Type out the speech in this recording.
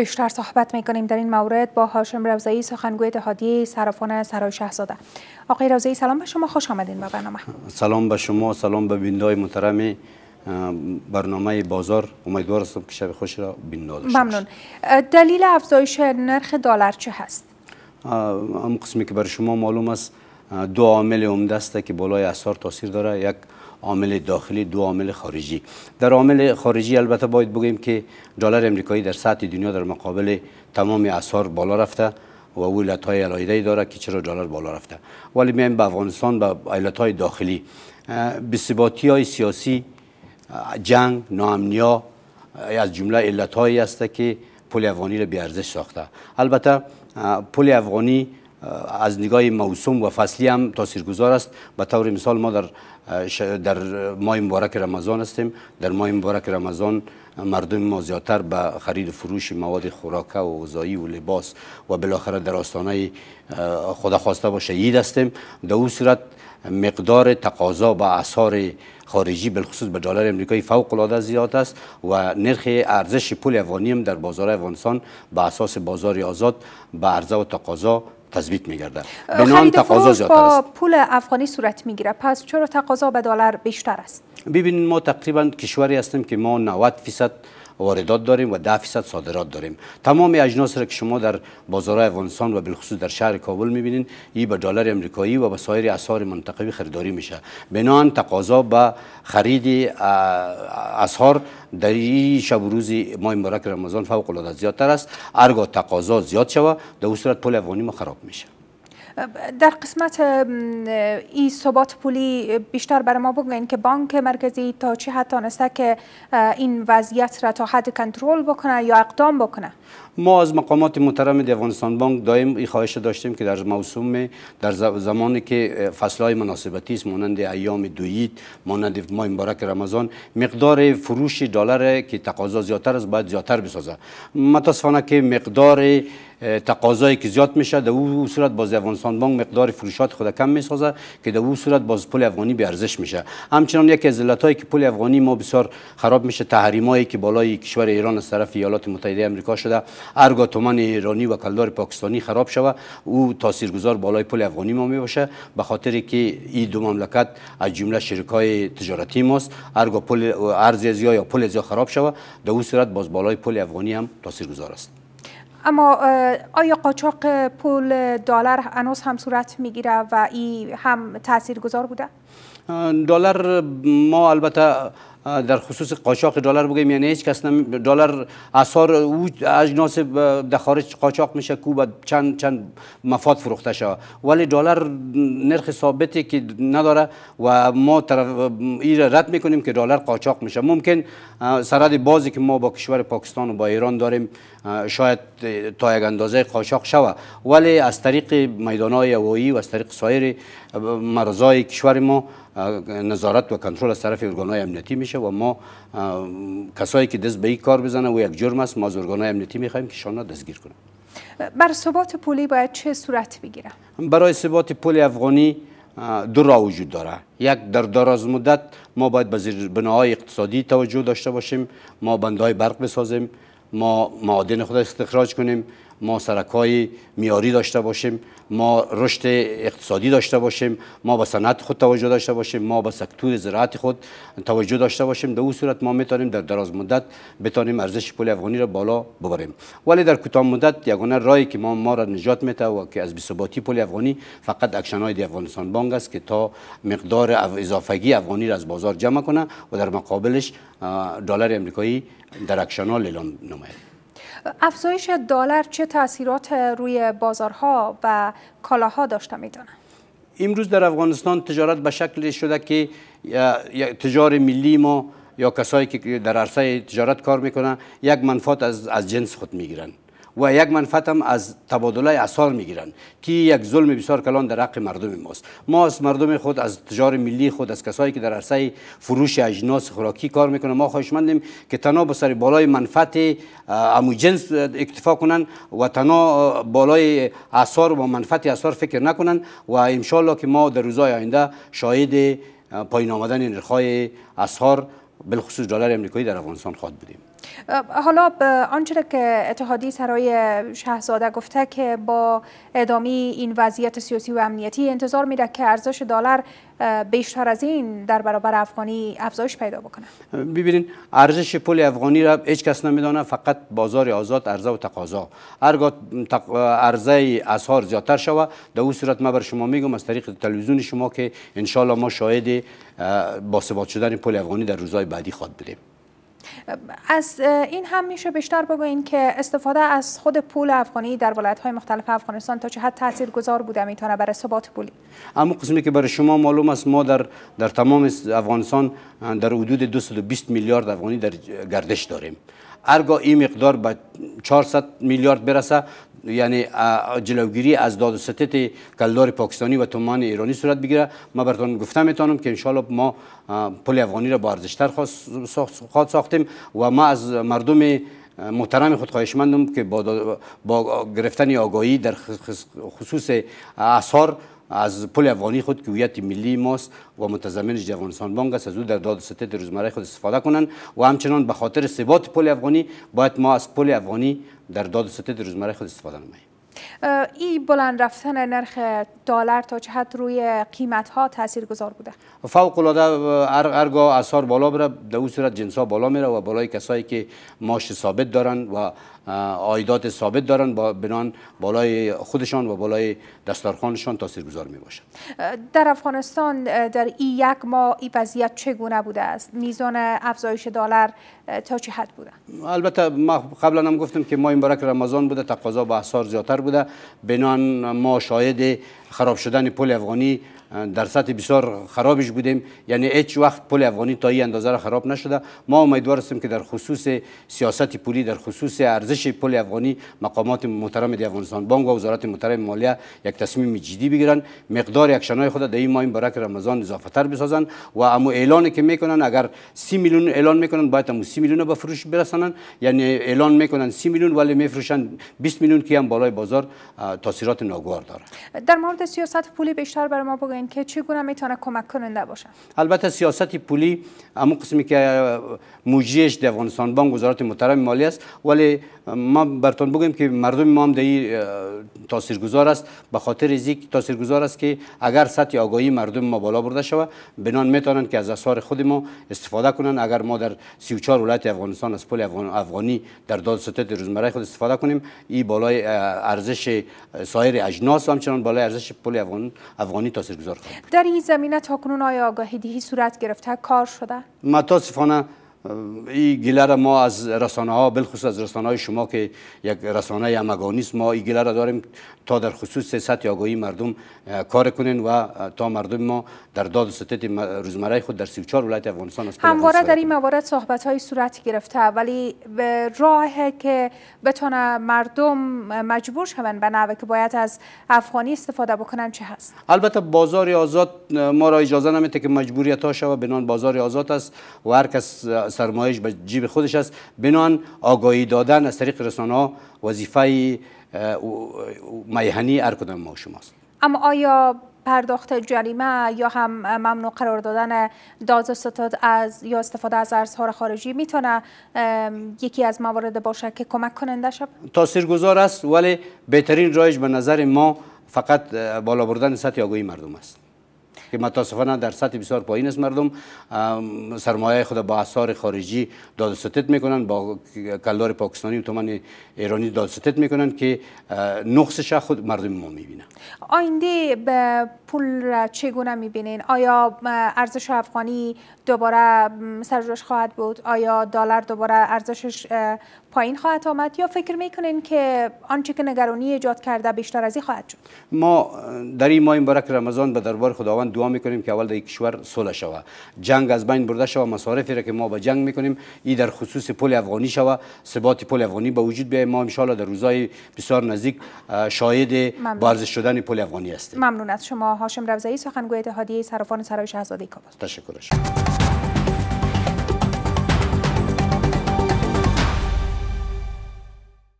بیشتر صحبت میکنیم در این مورد با هاشم روزایی سخنگوی اتحادیه صرافان سرای شهزاده آقای روزایی سلام به شما خوش آمدین به برنامه سلام به شما سلام به های محترم برنامه بازار امیدوار هستم که شب خوش را بیننده ممنون دلیل افزایش نرخ دلار چه هست هم قسمی که بر شما معلوم است دو عامل عمده است که بالای اثر تاثیر داره یک عامل داخلی دو عامل خارجی در عامل خارجی البته باید بگیم که دلار امریکایی در سطح دنیا در مقابل تمام اسعار بالا رفته و ولایت های علایده داره که چرا دلار بالا رفته ولی میایم به افغانستان به ایالت های داخلی بسیباتی های سیاسی جنگ ناامنیا از جمله علت هایی است که پول افغانی را بیارزش ساخته البته پول افغانی از نگاه موسم و فصلی هم تاثیرگذار است به طور مثال ما در در ماه مبارک رمضان هستیم در ماه مبارک رمضان مردم ما زیادتر به خرید و فروش مواد خوراکه و غذایی و لباس و بالاخره در آستانه خدا خواسته و شهید هستیم در او صورت مقدار تقاضا به اثار خارجی بالخصوص به دلار امریکایی فوق العاده زیاد است و نرخ ارزش پول افغانی هم در بازار افغانستان به اساس بازار آزاد به عرضه و تقاضا تثبیت میگردد بنان تقاضا است پول افغانی صورت میگیره پس چرا تقاضا به دلار بیشتر است ببین ما تقریبا کشوری هستیم که ما 90 فیصد واردات داریم و 10 فیصد صادرات داریم تمام اجناس را که شما در بازارهای افغانستان و بالخصوص در شهر کابل میبینین این به دلار امریکایی و به سایر اسعار منطقوی خریداری میشه بنان تقاضا به خرید اسعار در این شب و روز ماه مبارک رمضان فوق العاده زیادتر است ارگو تقاضا زیاد شوه در صورت پول افغانی ما خراب میشه در قسمت این ثبات پولی بیشتر برای ما بگوین که بانک مرکزی تا چه حد تانسته که این وضعیت را تا حد کنترل بکنه یا اقدام بکنه ما از مقامات محترم دیوانستان بانک دائم این خواهش داشتیم که در موسم در زمانی که های مناسبتی است مانند ایام دوید مانند ماه مبارک رمضان مقدار فروش دلار که تقاضا زیادتر است باید زیادتر بسازه متاسفانه که مقدار تقاضایی که زیاد میشه در او صورت باز افغانستان بانک مقدار فروشات خود کم میسازه که در او صورت باز پول افغانی به ارزش میشه همچنان یکی از علتهایی که پول افغانی ما بسیار خراب میشه تحریمایی که بالای کشور ایران از طرف ایالات متحده آمریکا شده ارگا تومان ایرانی و کلدار پاکستانی خراب شوه او تاثیرگذار بالای پول افغانی ما میباشه به خاطر که این دو مملکت از جمله شرکای تجارتی ماست ارگا پول ارز یا پول زیاد خراب شوه در او صورت باز بالای پول افغانی هم تاثیرگذار است اما آیا قاچاق پول دلار هنوز هم صورت میگیره و ای هم تاثیرگذار بوده دلار ما البته در خصوص قاچاق دلار بگیم یعنی هیچ کس دلار اثار او اجناس در خارج قاچاق میشه کو و چند چند مفاد فروخته شد ولی دلار نرخ ثابتی که نداره و ما طرف رد میکنیم که دلار قاچاق میشه ممکن سرحد بازی که ما با کشور پاکستان و با ایران داریم شاید تا یک اندازه قاچاق شوه ولی از طریق میدانهای هوایی و از طریق سایر مرزهای کشور ما نظارت و کنترل از طرف ارگانهای امنیتی میشه و ما کسایی که دست به این کار بزنه و یک جرم است ما از امنیتی میخوایم که شان دستگیر کنیم بر ثبات پولی باید چه صورت بگیره برای ثبات پولی افغانی دو را وجود داره یک در دراز مدت ما باید به بناهای اقتصادی توجه داشته باشیم ما بندهای برق بسازیم ما معادن خود استخراج کنیم ما سرکای میاری داشته باشیم ما رشد اقتصادی داشته باشیم ما به صنعت خود توجه داشته باشیم ما به سکتور زراعت خود توجه داشته باشیم در او صورت ما میتونیم در دراز مدت بتانیم ارزش پول افغانی را بالا ببریم ولی در کوتاه مدت یگانه راهی که ما ما را نجات میده و که از بی‌ثباتی پول افغانی فقط اکشن های افغانستان بانک است که تا مقدار اضافگی افغانی را از بازار جمع کنه و در مقابلش دلار امریکایی در اکشن ها نماید افزایش دلار چه تاثیرات روی بازارها و کالاها داشته میدونه؟ امروز در افغانستان تجارت به شکل شده که تجار ملی ما یا کسایی که در عرصه تجارت کار میکنن یک منفعت از, از جنس خود میگیرن و یک منفعت هم از تبادله اسعار میگیرند که یک ظلم بسیار کلان در حق مردم ماست ما از مردم خود از تجار ملی خود از کسایی که در عرصه فروش اجناس خوراکی کار میکنند ما خواهشمندیم که تنها به سر بالای منفعت امو جنس اکتفا کنن و تنها بالای اسعار و منفعت اسعار فکر نکنن و ان که ما در روزهای آینده شاهد پایین آمدن نرخ‌های اسعار بلخصوص دلار امریکایی در افغانستان خواد بودیم حالا آنچه که اتحادیه سرای شهزاده گفته که با ادامه این وضعیت سیاسی و امنیتی انتظار میده که ارزش دلار بیشتر از این در برابر افغانی افزایش پیدا بکنه ببینید ارزش پول افغانی را هیچ کس نمیدونه فقط بازار آزاد عرضه و تقاضا هرگاه عرضه اسعار زیادتر شوه در اون صورت ما بر شما میگم از طریق تلویزیون شما که ان ما شاهد باثبات شدن پول افغانی در روزهای بعدی خواهد بودیم از این هم میشه بیشتر بگوین که استفاده از خود پول افغانی در های مختلف افغانستان تا چه حد تاثیرگذار بوده میتونه برای ثبات پولی اما قسمی که برای شما معلوم است ما در در تمام افغانستان در حدود 220 میلیارد افغانی در گردش داریم هرگاه این مقدار به 400 میلیارد برسه یعنی جلوگیری از داد و ستت کلدار پاکستانی و تومان ایرانی صورت بگیره ما برتون گفتم میتونم که انشالله ما پل افغانی را با ارزشتر خواهد ساختیم و ما از مردم محترم خود خواهشمندم که با, با گرفتن آگاهی در خصوص اثار از پول افغانی خود که هویت ملی ماست و متضمن افغانستان بانک است از او در داد ستد روزمره خود استفاده کنند و همچنان به خاطر ثبات پول افغانی باید ما از پول افغانی در داد ستد روزمره خود استفاده نماییم این بلند رفتن نرخ دلار تا چه حد روی قیمت ها تاثیر گذار بوده فوق العاده ارگاه اثر بالا بره در اون صورت جنس ها بالا میره و بالای کسایی که ماش ثابت دارن و عایدات ثابت دارن با بنان بالای خودشان و بالای دسترخوانشان تاثیرگذار می باشد در افغانستان در ای یک ماه این وضعیت چگونه بوده است میزان افزایش دلار تا چه حد بوده البته ما قبلا هم گفتم که ما این رمضان بوده تقاضا به اثر زیاتر بوده بنان ما شاید خراب شدن پل افغانی در سطح بسیار خرابش بودیم یعنی هیچ وقت پول افغانی تا این اندازه را خراب نشده ما امیدوار هستیم که در خصوص سیاست پولی در خصوص ارزش پول افغانی مقامات محترم دی افغانستان بانک و وزارت محترم مالیه یک تصمیم جدی بگیرن مقدار اکشنای خود در این ماه مبارک رمضان اضافه تر بسازن و اما اعلان که میکنن اگر 30 میلیون اعلان میکنن باید هم 30 میلیون به فروش برسانن یعنی اعلان میکنن 30 میلیون ولی میفروشن 20 میلیون که هم بالای بازار تاثیرات ناگوار داره در مورد سیاست پولی بیشتر برای ما بگوین که چگونه میتونه کمک کننده باشه البته سیاست پولی همون قسمی که موجیش در افغانستان بانک وزارت محترم مالی است ولی ما برتون بگویم که مردم ما هم دهی تاثیرگذار است به خاطر تاثیر تاثیرگذار است که اگر سطح آگاهی مردم ما بالا برده شود بنان میتونن که از اسوار خود ما استفاده کنن اگر ما در 34 ولایت افغانستان از پول افغانی در ستت روزمره خود استفاده کنیم این بالای ارزش سایر اجناس همچنان بالای ارزش پول افغان افغانی تاثیرگذار در این زمینه تاکنون آیا آگاهی دهی صورت گرفته کار شده متاسفانه ای گله ما از رسانه ها بالخصوص از رسانه های شما که یک رسانه همگانی است ما این گله را داریم تا در خصوص سطح آگاهی مردم کار کنین و تا مردم ما در داد و ستت روزمره خود در 34 ولایت افغانستان است همواره در این موارد صحبت های صورت گرفته ولی به راه که بتونه مردم مجبور شوند به که باید از افغانی استفاده بکنن چه هست البته بازار آزاد ما را اجازه نمیده که مجبوریت ها شوه بنان بازار آزاد است و هر کس سرمایش به جیب خودش است بنان آگاهی دادن از طریق رسانه وظیفه میهنی هر کدام ما شماست اما آیا پرداخت جریمه یا هم ممنوع قرار دادن داز از یا استفاده از ارزها خارجی میتونه یکی از موارد باشه که کمک کننده شد گذار است ولی بهترین رایش به نظر ما فقط بالا بردن سطح آگاهی مردم است که متاسفانه در سطح بسیار پایین است مردم سرمایه خود با اثار خارجی داد ستت میکنن با کلدار پاکستانی و تومن ایرانی داد ستت میکنن که نقصش خود مردم ما میبینن آینده به پول را چگونه میبینین آیا ارزش افغانی دوباره سرجوش خواهد بود آیا دلار دوباره ارزشش پایین خواهد آمد یا فکر میکنین که آنچه که نگرانی ایجاد کرده بیشتر از این خواهد شد ما در این ماه مبارک رمضان به دربار خداوند میکنیم که اول در کشور صلح شوه جنگ از بین برده شوه مصارفی را که ما به جنگ میکنیم ای در خصوص پل افغانی شوه ثبات پل افغانی به وجود بیاید ما ان در روزهای بسیار نزدیک شاهد بارزش شدن پل افغانی هستیم ممنون از شما هاشم روزایی سخنگوی اتحادیه صرافان سرای شهزاده کابل تشکر شما